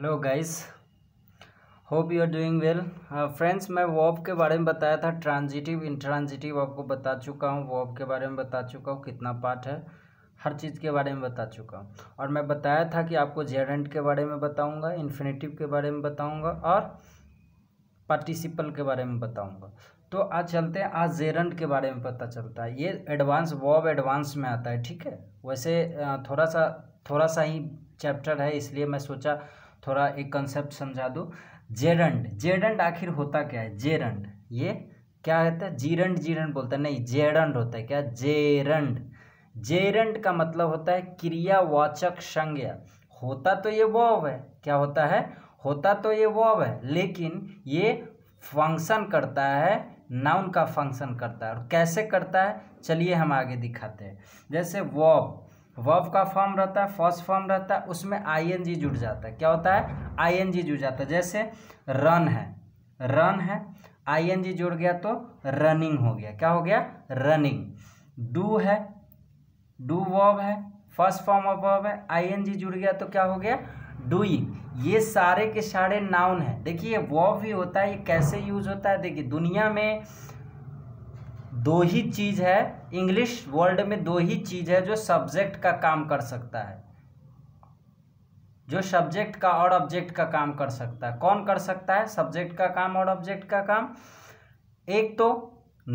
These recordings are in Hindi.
hello guys hope you are doing well friends मैं वॉब के बारे में बताया था ट्रांजिटिव इंट्रांजिटिव आपको बता चुका हूँ वॉब के बारे में बता चुका हूँ कितना पार्ट है हर चीज़ के बारे में बता चुका हूँ और मैं बताया था कि आपको जेरेंट के बारे में बताऊँगा इन्फिनेटिव के बारे में बताऊँगा और पार्टिसिपल के बारे में बताऊँगा तो आज चलते हैं आज जेरेंट के बारे में पता चलता है ये एडवांस वॉब एडवांस में आता है ठीक है वैसे थोड़ा सा थोड़ा सा ही चैप्टर है इसलिए मैं सोचा थोड़ा एक कंसेप्ट समझा दूँ जेरंड जेरंड आखिर होता क्या है जेरंड ये क्या होता है जीरंड जीरंड बोलता है नहीं जेरंड होता है क्या जेरंड जेरंड का मतलब होता है क्रियावाचक संज्ञा होता तो ये वॉव है क्या होता है होता तो ये वॉव है लेकिन ये फंक्शन करता है नाउन का फंक्शन करता है और कैसे करता है चलिए हम आगे दिखाते हैं जैसे वॉब वर्ब का फॉर्म रहता है फर्स्ट फॉर्म रहता है उसमें आईएनजी जुड़ जाता है क्या होता है आईएनजी जुड़ जाता है जैसे रन है रन है आईएनजी जुड़ गया तो रनिंग हो गया क्या हो गया रनिंग डू है डू वर्ब है फर्स्ट फॉर्म ऑफ वर्ब है आईएनजी जुड़ गया तो क्या हो गया डूइंग ये सारे के सारे नाउन है देखिए वर्ब भी होता है ये कैसे यूज होता है देखिए दुनिया में दो ही चीज़ है इंग्लिश वर्ल्ड में दो ही चीज़ है जो सब्जेक्ट का काम कर सकता है जो सब्जेक्ट का और ऑब्जेक्ट का काम कर सकता है कौन कर सकता है सब्जेक्ट का काम और ऑब्जेक्ट का काम एक तो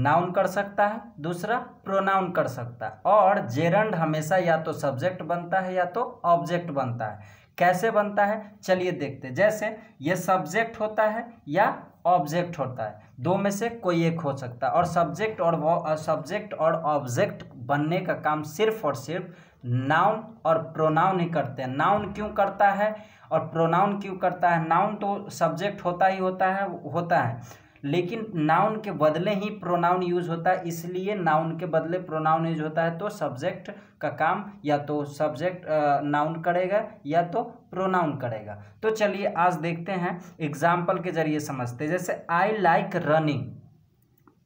नाउन कर सकता है दूसरा प्रोनाउन कर सकता है और जेरंड हमेशा या तो सब्जेक्ट बनता है या तो ऑब्जेक्ट बनता है कैसे बनता है चलिए देखते हैं जैसे ये सब्जेक्ट होता है या ऑब्जेक्ट होता है दो में से कोई एक हो सकता है और सब्जेक्ट और सब्जेक्ट और ऑब्जेक्ट बनने का काम सिर्फ और सिर्फ नाउन और प्रोनाउन ही करते हैं नाउन क्यों करता है और प्रोनाउन क्यों करता है नाउन तो सब्जेक्ट होता ही होता है होता है लेकिन नाउन के बदले ही प्रोनाउन यूज होता है इसलिए नाउन के बदले प्रोनाउन यूज होता है तो सब्जेक्ट का काम या तो सब्जेक्ट नाउन करेगा या तो प्रोनाउन करेगा तो चलिए आज देखते हैं एग्जाम्पल के जरिए समझते जैसे आई लाइक रनिंग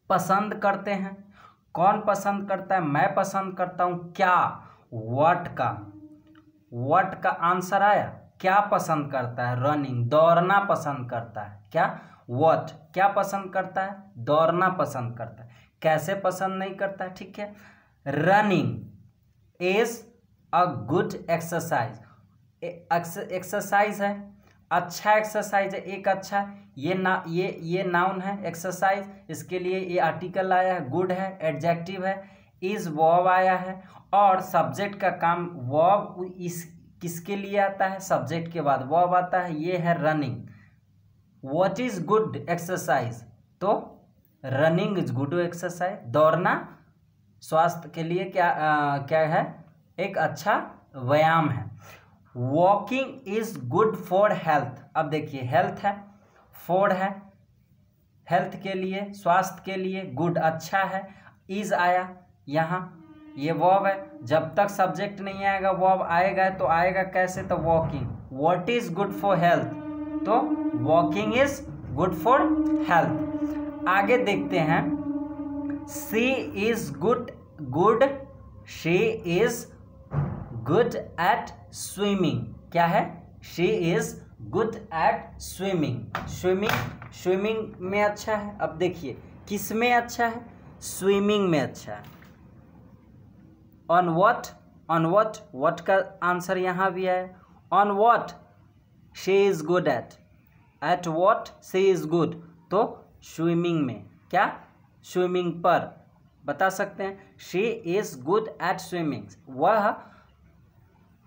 पसंद करते हैं कौन पसंद करता है मैं पसंद करता हूँ क्या वट का वट का आंसर आया क्या पसंद करता है रनिंग दौड़ना पसंद करता है क्या वॉट क्या पसंद करता है दौड़ना पसंद करता है कैसे पसंद नहीं करता है ठीक है running is a good exercise exercise है अच्छा एक्सरसाइज है एक अच्छा ये ना ये ये नाउन है एक्सरसाइज इसके लिए ये आर्टिकल आया है गुड है एडजेक्टिव है इज वॉब आया है और सब्जेक्ट का काम वॉब इस किसके लिए आता है सब्जेक्ट के बाद वॉब आता है ये है running what is good exercise तो रनिंग इज गुड एक्सरसाइज दौड़ना स्वास्थ्य के लिए क्या आ, क्या है एक अच्छा व्यायाम है walking is good for health अब देखिए हेल्थ है फोर है हेल्थ के लिए स्वास्थ्य के लिए गुड अच्छा है इज आया यहाँ ये वॉब है जब तक सब्जेक्ट नहीं आएगा वॉब आएगा तो आएगा कैसे तो walking what is good for health तो walking is good for health आगे देखते हैं she is good good she is good at swimming क्या है she is good at swimming swimming swimming में अच्छा है अब देखिए किस में अच्छा है स्विमिंग में अच्छा है on what on what what का आंसर यहाँ भी है on what she is good at at what she is good तो स्विमिंग में क्या स्विमिंग पर बता सकते हैं she is good at swimming वह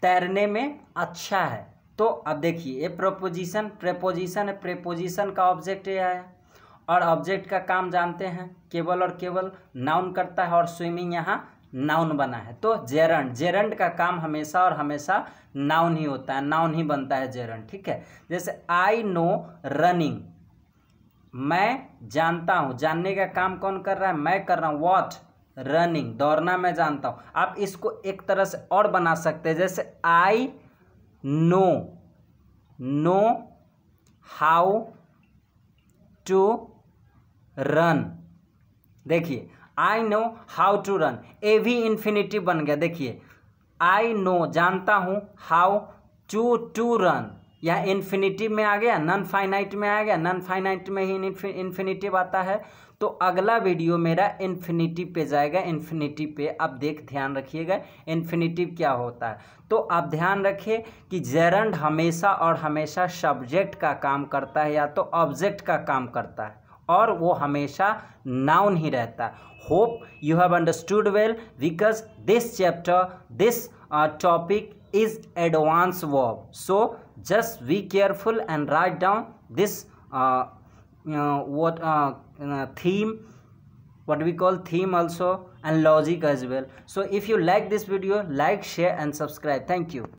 तैरने में अच्छा है तो अब देखिए ये प्रपोजिशन प्रेपोजिशन है प्रेपोजिशन का ऑब्जेक्ट यह है और ऑब्जेक्ट का काम जानते हैं केवल और केवल नाउन करता है और स्विमिंग यहाँ नाउन बना है तो जेरंड जेरंड का काम हमेशा और हमेशा नाउन ही होता है नाउन ही बनता है जेरंड ठीक है जैसे आई नो रनिंग मैं जानता हूँ जानने का काम कौन कर रहा है मैं कर रहा हूँ वॉट रनिंग दौड़ना मैं जानता हूँ आप इसको एक तरह से और बना सकते हैं जैसे I know know how to run देखिए I know how to run ए भी इन्फिनेटिव बन गया देखिए आई नो जानता हूँ हाउ टू टू रन यह इन्फिनेटिव में आ गया नॉन फाइनाइट में आ गया नॉन फाइनाइट में ही इन्फिनेटिव आता है तो अगला वीडियो मेरा इन्फिनेटिव पे जाएगा इन्फिनेटिव पे आप देख ध्यान रखिएगा इन्फिनेटिव क्या होता है तो आप ध्यान रखिए कि जेरंड हमेशा और हमेशा सब्जेक्ट का काम करता है या तो ऑब्जेक्ट का काम करता है और वो हमेशा नाउन ही रहता hope you have understood well because this chapter this topic is advance verb so just be careful and write down this what uh, uh, theme what we call theme also and logic as well so if you like this video like share and subscribe thank you